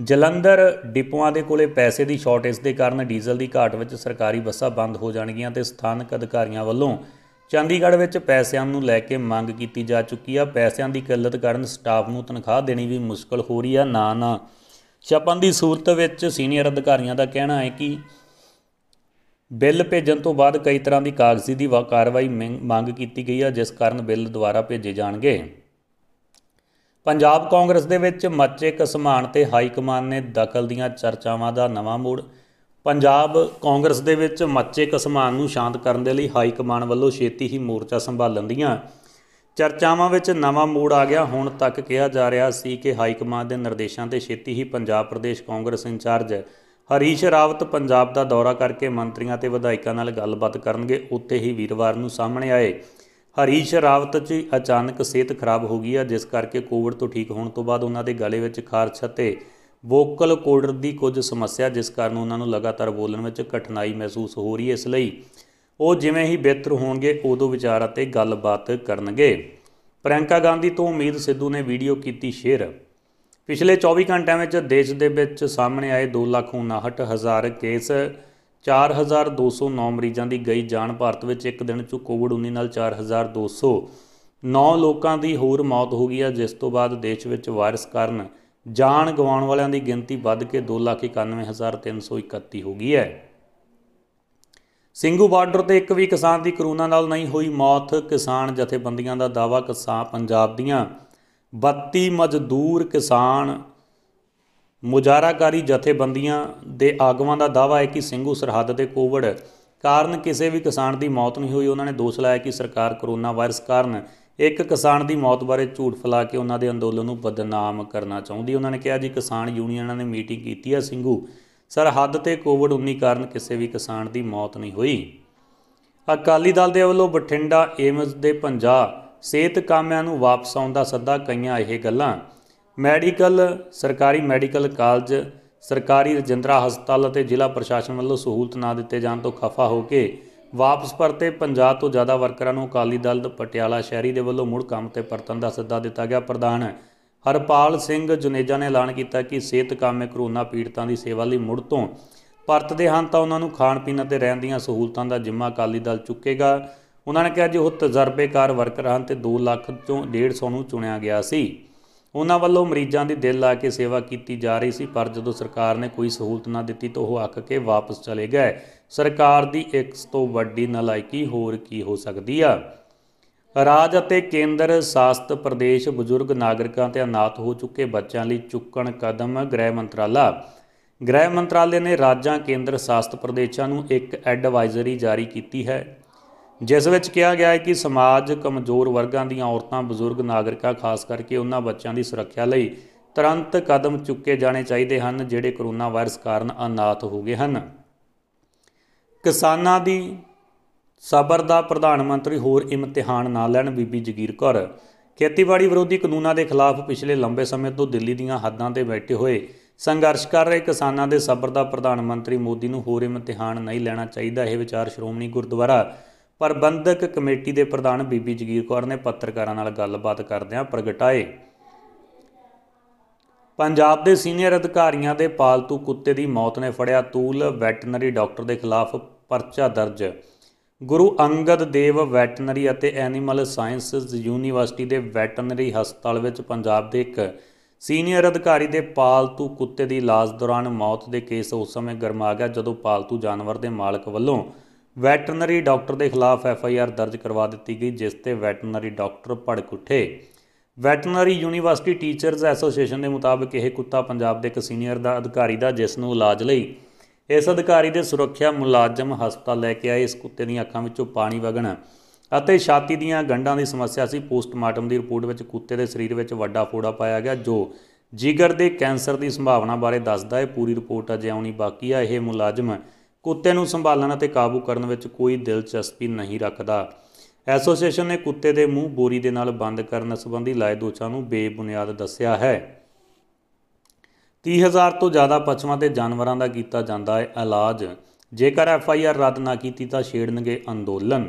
[SPEAKER 1] ਜਲੰਧਰ ਡਿਪੂਆਂ ਦੇ ਕੋਲੇ ਪੈਸੇ ਦੀ ਸ਼ਾਰਟੇਜ ਦੇ ਕਾਰਨ ਡੀਜ਼ਲ ਦੀ ਘਾਟ ਵਿੱਚ ਸਰਕਾਰੀ ਬੱਸਾਂ ਬੰਦ ਹੋ ਜਾਣਗੀਆਂ ਤੇ ਸਥਾਨਕ ਅਧਿਕਾਰੀਆਂ ਵੱਲੋਂ ਚੰਡੀਗੜ੍ਹ ਵਿੱਚ ਪੈਸਿਆਂ ਨੂੰ ਲੈ ਕੇ ਮੰਗ ਕੀਤੀ ਜਾ ਚੁੱਕੀ ਆ ਪੈਸਿਆਂ ਦੀ ਕਿੱਲਤ ਕਾਰਨ ਸਟਾਫ ਨੂੰ ਤਨਖਾਹ ਦੇਣੀ ਵੀ ਮੁਸ਼ਕਲ ਹੋ ਰਹੀ ਆ ਨਾ ਨਾ ਛਪਨ ਦੀ ਸੂਰਤ ਵਿੱਚ ਸੀਨੀਅਰ ਅਧਿਕਾਰੀਆਂ ਦਾ ਕਹਿਣਾ ਹੈ ਕਿ ਬਿੱਲ ਭੇਜਣ ਤੋਂ ਬਾਅਦ ਕਈ ਤਰ੍ਹਾਂ ਦੀ ਕਾਗਜ਼ੀ ਦੀ ਕਾਰਵਾਈ ਮੰਗ ਕੀਤੀ ਗਈ ਆ ਜਿਸ ਕਾਰਨ ਬਿੱਲ ਦੁਬਾਰਾ ਭੇਜੇ ਜਾਣਗੇ ਪੰਜਾਬ ਕਾਂਗਰਸ ਦੇ ਵਿੱਚ ਮੱਚੇ ਕਸਮਾਨ ਤੇ ਹਾਈ ਕਮਾਨ ਨੇ ਦਖਲ ਦੀਆਂ ਚਰਚਾਵਾਂ ਦਾ ਨਵਾਂ ਮੋੜ ਪੰਜਾਬ ਕਾਂਗਰਸ ਦੇ ਵਿੱਚ ਮੱਚੇ ਕਸਮਾਨ ਨੂੰ ਸ਼ਾਂਤ ਕਰਨ ਦੇ ਲਈ ਹਾਈ ਕਮਾਨ ਵੱਲੋਂ ਛੇਤੀ ਹੀ ਮੋਰਚਾ ਸੰਭਾਲਣ ਦੀਆਂ ਚਰਚਾਵਾਂ ਵਿੱਚ ਨਵਾਂ ਮੋੜ ਆ ਗਿਆ ਹੁਣ ਤੱਕ ਕਿਹਾ ਜਾ ਰਿਹਾ ਸੀ ਕਿ ਹਾਈ ਕਮਾਨ ਦੇ ਨਿਰਦੇਸ਼ਾਂ ਤੇ ਛੇਤੀ ਹੀ ਪੰਜਾਬ ਪ੍ਰਦੇਸ਼ ਕਾਂਗਰਸ ਇੰਚਾਰਜ ਹਰੀਸ਼ ਰਾਵਤ ਪੰਜਾਬ ਦਾ ਦੌਰਾ ਕਰਕੇ ਮੰਤਰੀਆਂ ਤੇ ਵਿਧਾਇਕਾਂ ਨਾਲ ਗੱਲਬਾਤ ਕਰਨਗੇ ਉੱਥੇ ਹੀ ਵੀਰਵਾਰ ਨੂੰ ਸਾਹਮਣੇ ਆਏ ਹਰੀਸ਼ ਰਾਵਤ 'ਚ ਅਚਾਨਕ ਸਿਹਤ ਖਰਾਬ ਹੋ ਗਈ ਆ ਜਿਸ ਕਰਕੇ ਕੋਵਿਡ ਤੋਂ ਠੀਕ ਹੋਣ ਤੋਂ ਬਾਅਦ ਉਹਨਾਂ ਦੇ ਗਲੇ ਵਿੱਚ ਖਾਰਸ਼ ਅਤੇ ਵੋਕਲ ਕੋਰਡਰ ਦੀ ਕੁਝ ਸਮੱਸਿਆ ਜਿਸ ਕਾਰਨ ਉਹਨਾਂ ਨੂੰ ਲਗਾਤਾਰ ਬੋਲਣ ਵਿੱਚ ਕਠਿਨਾਈ ਮਹਿਸੂਸ ਹੋ ਰਹੀ ਹੈ ਇਸ ਲਈ ਉਹ ਜਿਵੇਂ ਹੀ ਬਿਹਤਰ ਹੋਣਗੇ ਉਦੋਂ ਵਿਚਾਰ ਅਤੇ ਗੱਲਬਾਤ ਕਰਨਗੇ ਪ੍ਰਿਯੰਕਾ ਗਾਂਧੀ ਤੋਂ ਉਮੀਦ ਸਿੱਧੂ ਨੇ ਵੀਡੀਓ ਕੀਤੀ ਸ਼ੇਅਰ ਪਿਛਲੇ 24 ਘੰਟਿਆਂ ਵਿੱਚ ਦੇਸ਼ ਦੇ ਵਿੱਚ ਸਾਹਮਣੇ ਆਏ 2,59,000 ਕੇਸ 4209 ਮਰੀਜ਼ਾਂ ਦੀ ਗਈ ਜਾਨ ਭਾਰਤ ਵਿੱਚ ਇੱਕ ਦਿਨ 'ਚ ਕੋਵਿਡ-19 ਨਾਲ 4209 ਲੋਕਾਂ ਦੀ ਹੋਰ ਮੌਤ ਹੋ ਗਈ ਹੈ ਜਿਸ ਤੋਂ ਬਾਅਦ ਦੇਸ਼ ਵਿੱਚ ਵਾਇਰਸ ਕਾਰਨ ਜਾਨ ਗਵਾਉਣ ਵਾਲਿਆਂ ਦੀ ਗਿਣਤੀ ਵੱਧ ਕੇ 291331 ਹੋ ਗਈ ਹੈ ਸਿੰਘੂ ਬਾਰਡਰ ਤੇ ਇੱਕ ਵੀ ਕਿਸਾਨ ਦੀ ਕਰੋਨਾ ਨਾਲ ਨਹੀਂ ਹੋਈ ਮੌਤ ਕਿਸਾਨ ਜਥੇਬੰਦੀਆਂ ਦਾ ਦਾਵਾ ਕਿਸਾਨ ਪੰਜਾਬ ਦੀਆਂ 32 ਮਜ਼ਦੂਰ ਕਿਸਾਨ ਮੁਜਾਰਾਕਾਰੀ ਜਥੇਬੰਦੀਆਂ ਦੇ ਆਗੂਆਂ ਦਾ ਦਾਵਾ ਹੈ ਕਿ ਸਿੰਘੂ ਸਰਹੱਦ ਦੇ ਕੋਵਿਡ ਕਾਰਨ ਕਿਸੇ ਵੀ ਕਿਸਾਨ ਦੀ ਮੌਤ ਨਹੀਂ ਹੋਈ ਉਹਨਾਂ ਨੇ ਦੋਸ਼ ਲਾਇਆ ਕਿ ਸਰਕਾਰ ਕਰੋਨਾ ਵਾਇਰਸ ਕਾਰਨ ਇੱਕ ਕਿਸਾਨ ਦੀ ਮੌਤ ਬਾਰੇ ਝੂਠ ਫਲਾ ਕੇ ਉਹਨਾਂ ਦੇ ਅੰਦੋਲਨ ਨੂੰ ਬਦਨਾਮ ਕਰਨਾ ਚਾਹੁੰਦੀ ਉਹਨਾਂ ਨੇ ਕਿਹਾ ਜੀ ਕਿਸਾਨ ਯੂਨੀਅਨਾਂ ਨੇ ਮੀਟਿੰਗ ਕੀਤੀ ਹੈ ਸਿੰਘੂ ਸਰਹੱਦ ਤੇ ਕੋਵਿਡ-19 ਕਾਰਨ ਕਿਸੇ ਵੀ ਕਿਸਾਨ ਦੀ ਮੌਤ ਨਹੀਂ ਹੋਈ ਅਕਾਲੀ ਦਲ ਦੇ ਵੱਲੋਂ ਬਠਿੰਡਾ ਏਮਜ਼ ਦੇ ਪੰਜਾ ਸਿਹਤ ਕਾਮਿਆਂ ਨੂੰ ਵਾਪਸ ਆਉਣ ਦਾ ਸੱਦਾ ਕਈਆਂ ਇਹ ਗੱਲਾਂ ਮੈਡੀਕਲ ਸਰਕਾਰੀ ਮੈਡੀਕਲ ਕਾਲਜ ਸਰਕਾਰੀ ਰਜਿੰਦਰਾ ਹਸਪਤਾਲ ਅਤੇ ਜ਼ਿਲ੍ਹਾ ਪ੍ਰਸ਼ਾਸਨ ਵੱਲੋਂ ਸਹੂਲਤ ਨਾ ਦਿੱਤੇ ਜਾਣ ਤੋਂ ਖਫਾ ਹੋ ਕੇ ਵਾਪਸ ਪਰਤੇ 50 ਤੋਂ ਜ਼ਿਆਦਾ ਵਰਕਰਾਂ ਨੂੰ ਅਕਾਲੀ ਦਲ ਪਟਿਆਲਾ ਸ਼ਹਿਰੀ ਦੇ ਵੱਲੋਂ ਮੁੜ ਕੰਮ ਤੇ ਪਰਤਣ ਦਾ ਸੱਦਾ ਦਿੱਤਾ ਗਿਆ ਪ੍ਰਧਾਨ ਹਰਪਾਲ ਸਿੰਘ ਜੁਨੇਜਾ ਨੇ ਐਲਾਨ ਕੀਤਾ ਕਿ ਸਿਹਤ ਕਾਮੇ ਕਰੋਨਾ ਪੀੜਤਾਂ ਦੀ ਸੇਵਾ ਲਈ ਮੁੜ ਤੋਂ ਪਰਤਦੇ ਹਨ ਤਾਂ ਉਹਨਾਂ ਨੂੰ ਖਾਣ ਪੀਣ ਅਤੇ ਰਹਿਣ ਦੀਆਂ ਸਹੂਲਤਾਂ ਦਾ ਜ਼ਿੰਮਾ ਅਕਾਲੀ ਦਲ ਚੁੱਕੇਗਾ ਉਹਨਾਂ ਨੇ ਕਿਹਾ ਜੇ ਉਹ ਤਜਰਬੇਕਾਰ ਵਰਕਰ ਹਨ ਤੇ 2 ਲੱਖ ਤੋਂ 150 ਨੂੰ ਚੁਣਿਆ ਗਿਆ ਸੀ ਉਹਨਾਂ ਵੱਲੋਂ ਮਰੀਜ਼ਾਂ ਦੀ ਦਿਲ ਲਾ ਕੇ ਸੇਵਾ ਕੀਤੀ ਜਾ ਰਹੀ ਸੀ ਪਰ ਜਦੋਂ ਸਰਕਾਰ ਨੇ ਕੋਈ ਸਹੂਲਤ ਨਾ ਦਿੱਤੀ ਤਾਂ ਉਹ ਅੱਕ ਕੇ ਵਾਪਸ ਚਲੇ ਗਏ ਸਰਕਾਰ ਦੀ ਇੱਕ ਤੋਂ ਵੱਡੀ ਨਲਾਇਕੀ ਹੋਰ ਕੀ ਹੋ ਸਕਦੀ ਆ ਰਾਜ ਅਤੇ ਕੇਂਦਰ ਸ਼ਾਸਤ ਪ੍ਰਦੇਸ਼ ਬਜ਼ੁਰਗ ਨਾਗਰਿਕਾਂ ਤੇ ਅਨਾਥ ਹੋ ਚੁੱਕੇ ਬੱਚਿਆਂ ਲਈ ਚੁੱਕਣ ਕਦਮ ਗ੍ਰਹਿ ਮੰਤਰਾਲਾ ਗ੍ਰਹਿ ਮੰਤਰਾਲੇ ਨੇ ਰਾਜਾਂ ਕੇਂਦਰ ਸ਼ਾਸਤ ਪ੍ਰਦੇਸ਼ਾਂ ਨੂੰ ਇੱਕ ਐਡਵਾਈਜ਼ਰੀ ਜਾਰੀ ਕੀਤੀ ਹੈ ਜਿਸ ਵਿੱਚ ਕਿਹਾ ਗਿਆ ਹੈ ਕਿ ਸਮਾਜ ਕਮਜ਼ੋਰ ਵਰਗਾਂ ਦੀਆਂ ਔਰਤਾਂ ਬਜ਼ੁਰਗ ਨਾਗਰਿਕਾਂ ਖਾਸ ਕਰਕੇ ਉਹਨਾਂ ਬੱਚਿਆਂ ਦੀ ਸੁਰੱਖਿਆ ਲਈ ਤੁਰੰਤ ਕਦਮ ਚੁੱਕੇ ਜਾਣੇ ਚਾਹੀਦੇ ਹਨ ਜਿਹੜੇ ਕਰੋਨਾ ਵਾਇਰਸ ਕਾਰਨ ਅਨਾਥ ਹੋ ਗਏ ਹਨ ਕਿਸਾਨਾਂ ਦੀ ਸਬਰ ਦਾ ਪ੍ਰਧਾਨ ਮੰਤਰੀ ਹੋਰ ਇਮਤਿਹਾਨ ਨਾ ਲੈਣ ਬੀਬੀ ਜਗੀਰ ਕੌਰ ਖੇਤੀਬਾੜੀ ਵਿਰੋਧੀ ਕਾਨੂੰਨਾਂ ਦੇ ਖਿਲਾਫ ਪਿਛਲੇ ਲੰਬੇ ਸਮੇਂ ਤੋਂ ਦਿੱਲੀ ਦੀਆਂ ਹੱਦਾਂ ਤੇ ਬੈਠੇ ਹੋਏ ਸੰਘਰਸ਼ ਕਰ ਰਹੇ ਕਿਸਾਨਾਂ ਦੇ ਸਬਰ ਦਾ ਪ੍ਰਧਾਨ ਮੰਤਰੀ ਮੋਦੀ ਨੂੰ ਹੋਰ ਇਮਤਿਹਾਨ ਨਹੀਂ ਲੈਣਾ ਚਾਹੀਦਾ ਇਹ ਵਿਚਾਰ ਸ਼੍ਰੋਮਣੀ ਗੁਰਦੁਆਰਾ ਪ੍ਰਬੰਧਕ ਕਮੇਟੀ ਦੇ ਪ੍ਰਧਾਨ ਬੀਬੀ ਜਗੀਰ ਕੌਰ ਨੇ ਪੱਤਰਕਾਰਾਂ ਨਾਲ ਗੱਲਬਾਤ ਕਰਦਿਆਂ ਪ੍ਰਗਟਾਏ ਪੰਜਾਬ ਦੇ ਸੀਨੀਅਰ ਅਧਿਕਾਰੀਆਂ ਦੇ ਪਾਲਤੂ ਕੁੱਤੇ ਦੀ ਮੌਤ ਨੇ ਫੜਿਆ ਤੂਲ ਵੈਟਰਨਰੀ ਡਾਕਟਰ ਦੇ ਖਿਲਾਫ ਪਰਚਾ ਦਰਜ ਗੁਰੂ ਅੰਗਦ ਦੇਵ ਵੈਟਰਨਰੀ ਅਤੇ ਐਨੀਮਲ ਸਾਇੰਸਜ਼ ਯੂਨੀਵਰਸਿਟੀ ਦੇ ਵੈਟਰਨਰੀ ਹਸਪਤਾਲ ਵਿੱਚ ਪੰਜਾਬ ਦੇ ਇੱਕ ਸੀਨੀਅਰ ਅਧਿਕਾਰੀ ਦੇ ਪਾਲਤੂ ਕੁੱਤੇ ਦੀ ਲਾਸ਼ ਦੌਰਾਨ ਮੌਤ ਦੇ ਕੇਸ ਉਸ ਸਮੇਂ ਗਰਮਾ ਗਿਆ ਜਦੋਂ ਪਾਲਤੂ ਜਾਨਵਰ ਦੇ ਮਾਲਕ ਵੱਲੋਂ ਵੈਟਰਨਰੀ ਡਾਕਟਰ ਦੇ ਖਿਲਾਫ ਐਫ ਆਈ ਆਰ ਦਰਜ ਕਰਵਾ ਦਿੱਤੀ ਗਈ ਜਿਸ ਤੇ ਵੈਟਰਨਰੀ ਡਾਕਟਰ ਭੜਕ ਉੱਠੇ ਵੈਟਰਨਰੀ ਯੂਨੀਵਰਸਿਟੀ ਟੀਚਰਸ ਐਸੋਸੀਏਸ਼ਨ ਦੇ ਮੁਤਾਬਕ ਇਹ ਕੁੱਤਾ ਪੰਜਾਬ ਦੇ ਇੱਕ ਸੀਨੀਅਰ ਦਾ ਅਧਿਕਾਰੀ ਦਾ ਜਿਸ ਨੂੰ ਇਲਾਜ ਲਈ ਇਸ ਅਧਿਕਾਰੀ ਦੇ ਸੁਰੱਖਿਆ ਮੁਲਾਜ਼ਮ ਹਸਪਤਾਲ ਲੈ ਕੇ ਆਏ ਇਸ ਕੁੱਤੇ ਦੀਆਂ ਅੱਖਾਂ ਵਿੱਚੋਂ ਪਾਣੀ ਵਗਣ ਅਤੇ ਛਾਤੀ ਦੀਆਂ ਗੰਢਾਂ ਦੀ ਸਮੱਸਿਆ ਸੀ ਪੋਸਟਮਾਰਟਮ ਦੀ ਰਿਪੋਰਟ ਵਿੱਚ ਕੁੱਤੇ ਦੇ ਸਰੀਰ ਵਿੱਚ ਵੱਡਾ ਫੋੜਾ ਪਾਇਆ ਗਿਆ ਜੋ ਜਿਗਰ ਦੇ ਕੈਂਸਰ ਦੀ ਸੰਭਾਵਨਾ ਬਾਰੇ ਦੱਸਦਾ ਹੈ ਪੂਰੀ ਰਿਪੋਰਟ ਅਜੇ ਆਉਣੀ ਬਾਕੀ ਹੈ ਇਹ ਮੁਲਾਜ਼ਮ ਕੁੱਤੇ ਨੂੰ ਸੰਭਾਲਣ ਅਤੇ ਕਾਬੂ ਕਰਨ ਵਿੱਚ ਕੋਈ ਦਿਲਚਸਪੀ ਨਹੀਂ ਰੱਖਦਾ ਐਸੋਸੀਏਸ਼ਨ ਨੇ ਕੁੱਤੇ ਦੇ ਮੂੰਹ ਬੋਰੀ ਦੇ ਨਾਲ ਬੰਦ ਕਰਨ ਸੰਬੰਧੀ ਲਾਏ ਦੋਸ਼ਾਂ ਨੂੰ ਬੇਬੁਨਿਆਦ ਦੱਸਿਆ ਹੈ 30000 ਤੋਂ ਜ਼ਿਆਦਾ ਪਸ਼ੂਆਂ ਤੇ ਜਾਨਵਰਾਂ ਦਾ ਕੀਤਾ ਜਾਂਦਾ ਹੈ ਇਲਾਜ ਜੇਕਰ ਐਫ ਆਈ ਆਰ ਰੱਦ ਨਾ ਕੀਤੀ ਤਾਂ ਛੇੜਨਗੇ ਅੰਦੋਲਨ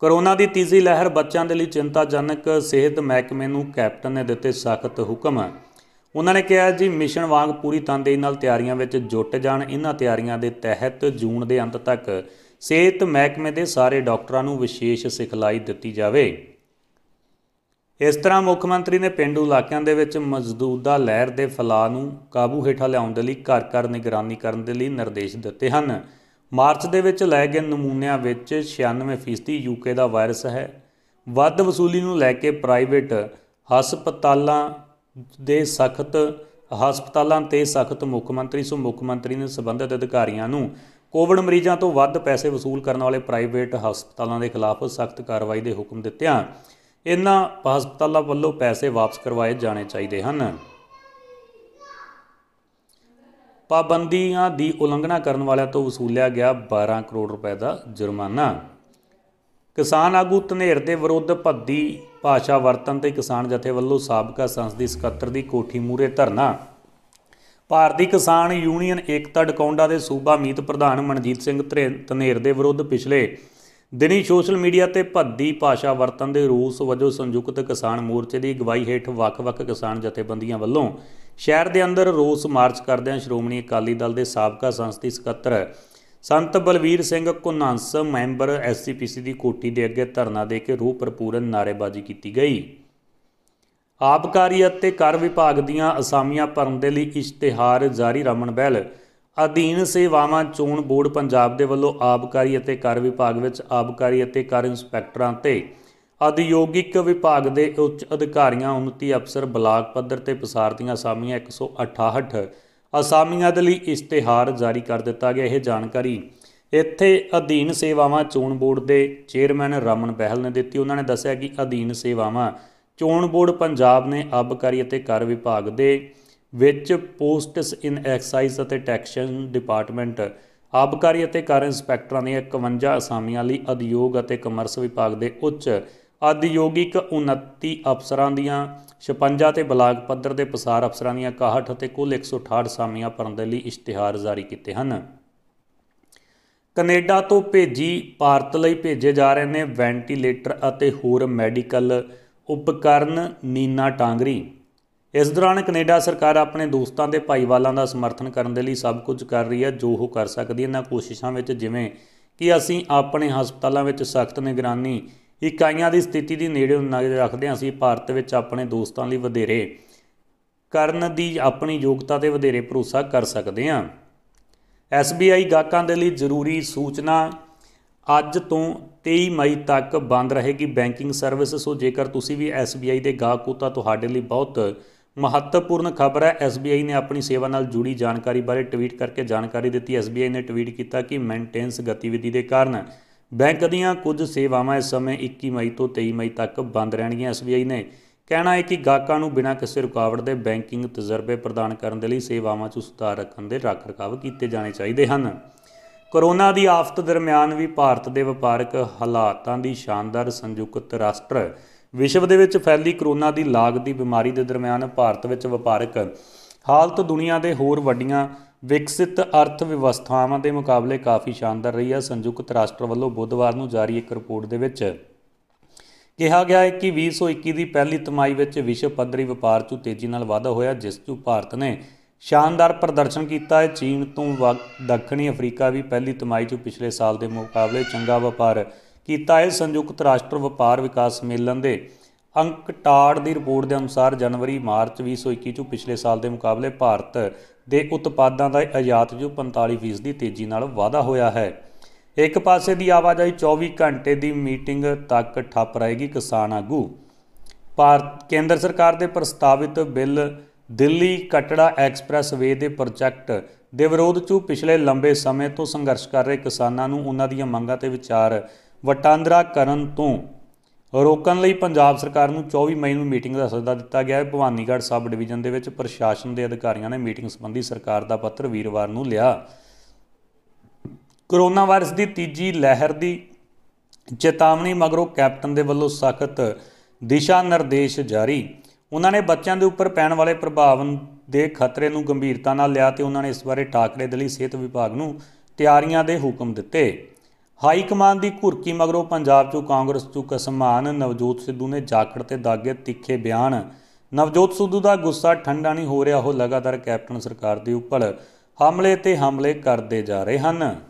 [SPEAKER 1] ਕਰੋਨਾ ਦੀ ਤੀਜੀ ਲਹਿਰ ਬੱਚਿਆਂ ਦੇ ਲਈ ਚਿੰਤਾਜਨਕ ਸਿਹਤ ਮਹਿਕਮੇ ਨੂੰ ਕੈਪਟਨ ਨੇ ਦਿੱਤੇ ਸਖਤ ਹੁਕਮ ਉਹਨਾਂ ਨੇ ਕਿਹਾ ਜੀ ਮਿਸ਼ਨ ਵਾਂਗ ਪੂਰੀ ਤਨਦੇਹੀ ਨਾਲ ਤਿਆਰੀਆਂ ਵਿੱਚ ਜੁਟ ਜਾਣ ਇਹਨਾਂ ਤਿਆਰੀਆਂ ਦੇ ਤਹਿਤ ਜੂਨ ਦੇ ਅੰਤ ਤੱਕ ਸਿਹਤ ਮਹਿਕਮੇ ਦੇ ਸਾਰੇ ਡਾਕਟਰਾਂ ਨੂੰ ਵਿਸ਼ੇਸ਼ ਸਿਖਲਾਈ ਦਿੱਤੀ ਜਾਵੇ ਇਸ ਤਰ੍ਹਾਂ ਮੁੱਖ ਮੰਤਰੀ ਨੇ ਪਿੰਡੂ ਇਲਾਕਿਆਂ ਦੇ ਵਿੱਚ ਮਜ਼ਦੂਦਾ ਲਹਿਰ ਦੇ ਫਲਾ ਨੂੰ ਕਾਬੂ ਹੇਠਾਂ ਲਿਆਉਣ ਦੇ ਲਈ ਘਰ-ਘਰ ਨਿਗਰਾਨੀ ਕਰਨ ਦੇ ਲਈ ਨਿਰਦੇਸ਼ ਦਿੱਤੇ ਹਨ ਮਾਰਚ ਦੇ ਵਿੱਚ ਲਏ ਗਏ ਨਮੂਨਿਆਂ ਵਿੱਚ 96% ਯੂਕੇ ਦਾ ਵਾਇਰਸ ਹੈ ਵੱਧ ਵਸੂਲੀ ਨੂੰ ਲੈ ਕੇ ਪ੍ਰਾਈਵੇਟ ਹਸਪਤਾਲਾਂ ਦੇ ਸਖਤ ਹਸਪਤਾਲਾਂ ਤੇ ਸਖਤ ਮੁੱਖ ਮੰਤਰੀ ਸੋ ਮੁੱਖ ਮੰਤਰੀ ਨੇ ਸਬੰਧਤ ਅਧਿਕਾਰੀਆਂ ਨੂੰ ਕੋਵਿਡ ਮਰੀਜ਼ਾਂ ਤੋਂ ਵੱਧ ਪੈਸੇ ਵਸੂਲ ਕਰਨ ਵਾਲੇ ਪ੍ਰਾਈਵੇਟ ਹਸਪਤਾਲਾਂ ਦੇ ਖਿਲਾਫ ਸਖਤ ਕਾਰਵਾਈ ਦੇ ਹੁਕਮ ਦਿੱਤੇ ਹਨ ਇਹਨਾਂ ਹਸਪਤਾਲਾਂ ਵੱਲੋਂ ਪੈਸੇ ਵਾਪਸ ਕਰਵਾਏ ਜਾਣੇ ਚਾਹੀਦੇ ਹਨ ਪਾਬੰਦੀਆਂ ਦੀ ਉਲੰਘਣਾ ਕਰਨ ਵਾਲਿਆਂ ਤੋਂ ਵਸੂਲਿਆ ਗਿਆ 12 ਕਰੋੜ ਰੁਪਏ ਦਾ ਜੁਰਮਾਨਾ ਕਿਸਾਨ ਆਗੂ ਧਨੇਰ ਦੇ ਵਿਰੁੱਧ ਭੱਦੀ ਭਾਸ਼ਾ ਵਰਤਨ ਤੇ ਕਿਸਾਨ ਜਥੇ ਵੱਲੋਂ ਸਾਬਕਾ ਸੰਸਦੀ ਸਕੱਤਰ ਦੀ ਕੋਠੀ ਮੂਰੇ ਧਰਨਾ ਭਾਰਤੀ ਕਿਸਾਨ ਯੂਨੀਅਨ ਏਕਤਾ ਡਕੌਂਡਾ ਦੇ ਸੂਬਾ ਮੀਤ ਪ੍ਰਧਾਨ ਮਨਜੀਤ ਸਿੰਘ ਧਨੇਰ ਦੇ ਵਿਰੁੱਧ ਪਿਛਲੇ ਦਿਨੀ ਸੋਸ਼ਲ ਮੀਡੀਆ ਤੇ ਭੱਦੀ ਭਾਸ਼ਾ ਵਰਤਨ ਦੇ ਰੂਸ ਵਜੋਂ ਸੰਯੁਕਤ ਕਿਸਾਨ ਮੋਰਚੇ ਦੀ ਅਗਵਾਈ ਹੇਠ ਵੱਖ-ਵੱਖ ਕਿਸਾਨ ਜਥੇਬੰਦੀਆਂ ਵੱਲੋਂ ਸ਼ਹਿਰ ਦੇ ਅੰਦਰ ਰੋਸ ਮਾਰਚ ਕਰਦਿਆਂ ਸ਼੍ਰੋਮਣੀ ਅਕਾਲੀ ਦਲ ਦੇ ਸਾਬਕਾ ਸੰਸਦੀ ਸਕੱਤਰ ਸੰਤ ਬਲਵੀਰ ਸਿੰਘ ਕੁਨਾਂਸ ਮੈਂਬਰ ਐਸਸੀਪੀਸੀ ਦੀ ਕੋਟੀ ਦੇ ਅੱਗੇ ਧਰਨਾ ਦੇ ਕੇ ਰੂਹ ਭਰਪੂਰਨ ਨਾਰੇਬਾਜ਼ੀ ਕੀਤੀ ਗਈ ਆਪਕਾਰੀ ਅਤੇ ਕਰ ਵਿਭਾਗ ਦੀਆਂ ਅਸਾਮੀਆਂ ਭਰਨ ਦੇ ਲਈ ਇਸ਼ਤਿਹਾਰ ਜਾਰੀ ਰਮਨ ਬੈਲ ਅਧੀਨ ਸੇਵਾਵਾਂ ਚੋਣ ਬੋਰਡ ਪੰਜਾਬ ਦੇ ਵੱਲੋਂ ਆਪਕਾਰੀ ਅਤੇ ਕਰ ਵਿਭਾਗ ਵਿੱਚ ਆਪਕਾਰੀ ਅਤੇ ਕਰ ਇੰਸਪੈਕਟਰਾਂ ਤੇ ਅਧਿਯੋਗਿਕ ਵਿਭਾਗ ਦੇ ਉੱਚ ਅਧਿਕਾਰੀਆਂ ਉਨਤੀ ਅਫਸਰ ਬਲਾਕ ਪੱਧਰ ਤੇ ਪਸਾਰ ਦੀਆਂ ਅਸਾਮੀਆਂ 168 ਅਸਾਮੀਆਂ ਦੇ ਲਈ ਇਸ਼ਤਿਹਾਰ ਜਾਰੀ ਕਰ ਦਿੱਤਾ ਗਿਆ ਇਹ ਜਾਣਕਾਰੀ ਇੱਥੇ ਅਧੀਨ ਸੇਵਾਵਾਂ ਚੋਣ ਬੋਰਡ ਦੇ ਚੇਅਰਮੈਨ ਰਮਨ ਬਹਿਲ ਨੇ ਦਿੱਤੀ ਉਹਨਾਂ ਨੇ ਦੱਸਿਆ ਕਿ ਅਧੀਨ ਸੇਵਾਵਾਂ ਚੋਣ ਬੋਰਡ ਪੰਜਾਬ ਨੇ ਅਬਕਾਰੀ ਅਤੇ ਕਰ ਵਿਭਾਗ ਦੇ ਵਿੱਚ ਪੋਸਟਸ ਇਨ ਐਕਸਾਈਜ਼ ਅਤੇ ਟੈਕਸ਼ਨ ਡਿਪਾਰਟਮੈਂਟ ਆਬਕਾਰੀ ਅਤੇ ਕਰ ਇੰਸਪੈਕਟਰਾਂ ਦੀਆਂ 51 ਅਸਾਮੀਆਂ ਲਈ ਉਦਯੋਗ ਅਤੇ ਕਮਰਸ ਵਿਭਾਗ ਦੇ ਉੱਚ ਅਧਯੋਗਿਕ 29 ਅਫਸਰਾਂ ਦੀਆਂ 56 ਤੇ ਬਲਾਕ ਪੱਧਰ ਦੇ ਪਸਾਰ ਅਫਸਰਾਂ ਦੀਆਂ 61 ਅਤੇ ਕੁੱਲ 168 ਸਾਮੀਆਂ ਭਰਨ ਦੇ ਲਈ ਇਸ਼ਤਿਹਾਰ ਜਾਰੀ ਕੀਤੇ ਹਨ ਕੈਨੇਡਾ ਤੋਂ ਭੇਜੀ ਭਾਰਤ ਲਈ ਭੇਜੇ ਜਾ ਰਹੇ ਨੇ ਵੈਂਟੀਲੇਟਰ ਅਤੇ ਹੋਰ ਮੈਡੀਕਲ ਉਪਕਰਨ ਨੀਨਾ ਟਾਂਗਰੀ ਇਸ ਦੌਰਾਨ ਕੈਨੇਡਾ ਸਰਕਾਰ ਆਪਣੇ ਦੋਸਤਾਂ ਦੇ ਭਾਈਵਾਲਾਂ ਦਾ ਸਮਰਥਨ ਕਰਨ ਦੇ ਲਈ ਸਭ ਕੁਝ ਕਰ ਰਹੀ ਹੈ ਜੋ ਉਹ ਕਰ ਸਕਦੀ ਹੈ ਇਹਨਾਂ ਕੋਸ਼ਿਸ਼ਾਂ ਵਿੱਚ ਜਿਵੇਂ ਕਿ ਅਸੀਂ ਆਪਣੇ ਹਸਪਤਾਲਾਂ ਵਿੱਚ ਸਖਤ ਨਿਗਰਾਨੀ ਇਕਾਈਆਂ ਦੀ ਸਥਿਤੀ ਦੀ ਨੇੜੇ ਨਜ਼ਰ ਰੱਖਦੇ ਹਾਂ ਅਸੀਂ ਭਾਰਤ ਵਿੱਚ ਆਪਣੇ ਦੋਸਤਾਂ ਲਈ ਵਧੇਰੇ ਕਰਨ ਦੀ ਆਪਣੀ ਯੋਗਤਾ ਤੇ ਵਧੇਰੇ ਭਰੋਸਾ ਕਰ ਸਕਦੇ ਹਾਂ SBI ਗਾਹਕਾਂ ਦੇ ਲਈ ਜ਼ਰੂਰੀ ਸੂਚਨਾ ਅੱਜ ਤੋਂ 23 ਮਈ ਤੱਕ ਬੰਦ ਰਹੇਗੀ ਬੈਂਕਿੰਗ ਸਰਵਿਸ ਸੋ ਜੇਕਰ ਤੁਸੀਂ ਵੀ SBI ਦੇ ਗਾਹਕ ਹੋ ਤਾਂ ਤੁਹਾਡੇ ਲਈ ਬਹੁਤ ਮਹੱਤਵਪੂਰਨ ਖਬਰ ਹੈ SBI ਨੇ ਆਪਣੀ ਸੇਵਾ ਨਾਲ ਜੁੜੀ ਜਾਣਕਾਰੀ ਬਾਰੇ ਟਵੀਟ ਕਰਕੇ ਜਾਣਕਾਰੀ ਦਿੱਤੀ SBI ਨੇ ਟਵੀਟ ਕੀਤਾ ਕਿ ਮੇਨਟੇਨੈਂਸ ਗਤੀਵਿਧੀ ਦੇ ਕਾਰਨ ਬੈਂਕ ਦੀਆਂ ਕੁਝ ਸੇਵਾਵਾਂ ਇਸ ਸਮੇਂ 21 ਮਈ ਤੋਂ 23 ਮਈ ਤੱਕ ਬੰਦ ਰਹਿਣਗੀਆਂ ਐਸਬੀਆਈ ਨੇ ਕਹਿਣਾ ਹੈ ਕਿ ਗਾਹਕਾਂ ਨੂੰ ਬਿਨਾਂ ਕਿਸੇ ਰੁਕਾਵਟ ਦੇ ਬੈਂਕਿੰਗ ਤਜਰਬੇ ਪ੍ਰਦਾਨ ਕਰਨ ਦੇ ਲਈ ਸੇਵਾਵਾਂ 'ਚ ਸੁਧਾਰ ਰੱਖਣ ਦੇ ਰੱਖ-ਰਕਾਵ ਕੀਤੇ ਜਾਣੇ ਚਾਹੀਦੇ ਹਨ ਕੋਰੋਨਾ ਦੀ ਆਫਤ ਦਰਮਿਆਨ ਵੀ ਭਾਰਤ ਦੇ ਵਪਾਰਕ ਹਾਲਾਤਾਂ ਦੀ ਸ਼ਾਨਦਾਰ ਸੰਯੁਕਤ ਰਾਸ਼ਟਰ ਵਿਸ਼ਵ ਦੇ ਵਿੱਚ ਫੈਲੀ ਕੋਰੋਨਾ ਦੀ ਲਾਗ ਦੀ ਬਿਮਾਰੀ ਦੇ ਦਰਮਿਆਨ ਭਾਰਤ ਵਿੱਚ ਵਪਾਰਕ ਹਾਲਤ ਦੁਨੀਆ ਦੇ ਹੋਰ ਵੱਡੀਆਂ ਵਿਕਸਿਤ ਅਰਥ ਵਿਵਸਥਾਵਾਂ ਦੇ ਮੁਕਾਬਲੇ ਕਾਫੀ ਸ਼ਾਨਦਾਰ ਰਹੀ ਹੈ ਸੰਯੁਕਤ ਰਾਸ਼ਟਰ ਵੱਲੋਂ ਬੁੱਧਵਾਰ ਨੂੰ ਜਾਰੀ ਇੱਕ ਰਿਪੋਰਟ ਦੇ ਵਿੱਚ ਕਿਹਾ ਗਿਆ ਹੈ ਕਿ 2021 ਦੀ ਪਹਿਲੀ ਤਿਮਾਹੀ ਵਿੱਚ ਵਿਸ਼ਵ ਪੱਧਰੀ ਵਪਾਰ 'ਚ ਤੇਜ਼ੀ ਨਾਲ ਵਾਧਾ ਹੋਇਆ ਜਿਸ 'ਚ ਭਾਰਤ ਨੇ ਸ਼ਾਨਦਾਰ ਪ੍ਰਦਰਸ਼ਨ ਕੀਤਾ ਹੈ ਚੀਨ ਤੋਂ ਦੱਖਣੀ ਅਫਰੀਕਾ ਵੀ ਪਹਿਲੀ ਤਿਮਾਹੀ 'ਚ ਪਿਛਲੇ ਸਾਲ ਦੇ ਮੁਕਾਬਲੇ ਚੰਗਾ ਵਪਾਰ ਕੀਤਾ ਹੈ ਸੰਯੁਕਤ ਰਾਸ਼ਟਰ ਵਪਾਰ ਵਿਕਾਸ ਸੰਮੇਲਨ ਦੇ ਅੰਕ ਟਾੜ ਦੀ ਰਿਪੋਰਟ ਦੇ ਅਨੁਸਾਰ ਜਨਵਰੀ-ਮਾਰਚ 2021 ਚ ਪਿਛਲੇ ਸਾਲ ਦੇ ਮੁਕਾਬਲੇ ਭਾਰਤ ਦੇ ਉਤਪਾਦਾਂ ਦਾ ਆਯਾਤ ਜੋ 45% ਦੀ ਤੇਜ਼ੀ ਨਾਲ ਵਾਧਾ ਹੋਇਆ ਹੈ ਇੱਕ ਪਾਸੇ ਦੀ ਆਵਾਜਾਈ 24 ਘੰਟੇ ਦੀ ਮੀਟਿੰਗ ਤੱਕ ਠੱਪ ਰਹੇਗੀ ਕਿਸਾਨ ਆਗੂ ਭਾਰਤ ਕੇਂਦਰ ਸਰਕਾਰ ਦੇ ਪ੍ਰਸਤਾਵਿਤ bill Delhi Katra expressway ਦੇ ਪ੍ਰੋਜੈਕਟ ਦੇ ਵਿਰੋਧ 'ਚ ਪਿਛਲੇ ਲੰਬੇ ਸਮੇਂ ਤੋਂ ਸੰਘਰਸ਼ ਕਰ ਰਹੇ ਕਿਸਾਨਾਂ ਨੂੰ ਉਹਨਾਂ ਦੀਆਂ ਮੰਗਾਂ ਤੇ ਵਿਚਾਰ ਵਟਾਂਦਰਾ ਕਰਨ ਤੋਂ ਰੋਕਣ ਲਈ ਪੰਜਾਬ ਸਰਕਾਰ ਨੂੰ 24 ਮਈ ਨੂੰ ਮੀਟਿੰਗ ਦਾ ਸੱਦਾ ਦਿੱਤਾ ਗਿਆ ਹੈ ਭਵਾਨੀਗੜ੍ਹ ਸਬ ਡਿਵੀਜ਼ਨ ਦੇ ਵਿੱਚ ਪ੍ਰਸ਼ਾਸਨ ਦੇ ਅਧਿਕਾਰੀਆਂ ਨੇ ਮੀਟਿੰਗ ਸੰਬੰਧੀ ਸਰਕਾਰ ਦਾ ਪੱਤਰ ਵੀਰਵਾਰ ਨੂੰ ਲਿਆ ਕਰੋਨਾ ਵਾਇਰਸ ਦੀ ਤੀਜੀ ਲਹਿਰ ਦੀ ਚੇਤਾਵਨੀ ਮਗਰੋਂ ਕੈਪਟਨ ਦੇ ਵੱਲੋਂ ਸਖਤ ਦਿਸ਼ਾ ਨਿਰਦੇਸ਼ ਜਾਰੀ ਉਹਨਾਂ ਨੇ ਬੱਚਿਆਂ ਦੇ ਉੱਪਰ ਪੈਣ ਵਾਲੇ ਪ੍ਰਭਾਵ ਦੇ ਖਤਰੇ ਨੂੰ ਗੰਭੀਰਤਾ ਨਾਲ ਲਿਆ ਤੇ ਉਹਨਾਂ ਨੇ ਇਸ ਬਾਰੇ ਟਾਕਰੇ ਦੇ ਲਈ ਸਿਹਤ ਵਿਭਾਗ ਨੂੰ ਤਿਆਰੀਆਂ ਦੇ ਹੁਕਮ ਦਿੱਤੇ ਹਾਈ ਕਮਾਨ ਦੀ ਘੁਰਕੀ ਮਗਰੋਂ ਪੰਜਾਬ 'ਚੋਂ ਕਾਂਗਰਸ 'ਚੋਂ ਕਸਮਾਨ ਨਵਜੋਤ ਸਿੱਧੂ ਨੇ ਜਾਖੜ ਤੇ ਦਾਗੇ ਤਿੱਖੇ ਬਿਆਨ ਨਵਜੋਤ ਸਿੱਧੂ ਦਾ ਗੁੱਸਾ ਠੰਡਾ ਨਹੀਂ ਹੋ ਰਿਹਾ ਉਹ ਲਗਾਤਾਰ ਕੈਪਟਨ ਸਰਕਾਰ ਦੇ ਉੱਪਰ ਹਮਲੇ ਤੇ ਹਮਲੇ ਕਰਦੇ ਜਾ ਰਹੇ ਹਨ